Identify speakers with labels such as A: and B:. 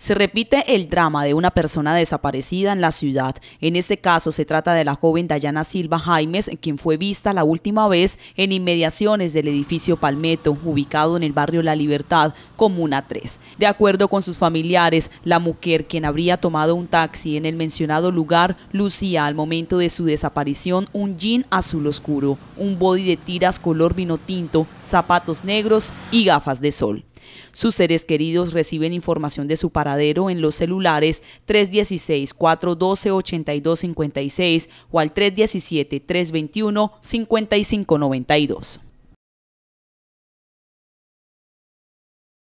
A: Se repite el drama de una persona desaparecida en la ciudad. En este caso se trata de la joven Dayana Silva Jaimes, quien fue vista la última vez en inmediaciones del edificio Palmetto, ubicado en el barrio La Libertad, Comuna 3. De acuerdo con sus familiares, la mujer, quien habría tomado un taxi en el mencionado lugar, lucía al momento de su desaparición un jean azul oscuro, un body de tiras color vino tinto, zapatos negros y gafas de sol. Sus seres queridos reciben información de su paradero en los celulares 316-412-8256 o al 317-321-5592.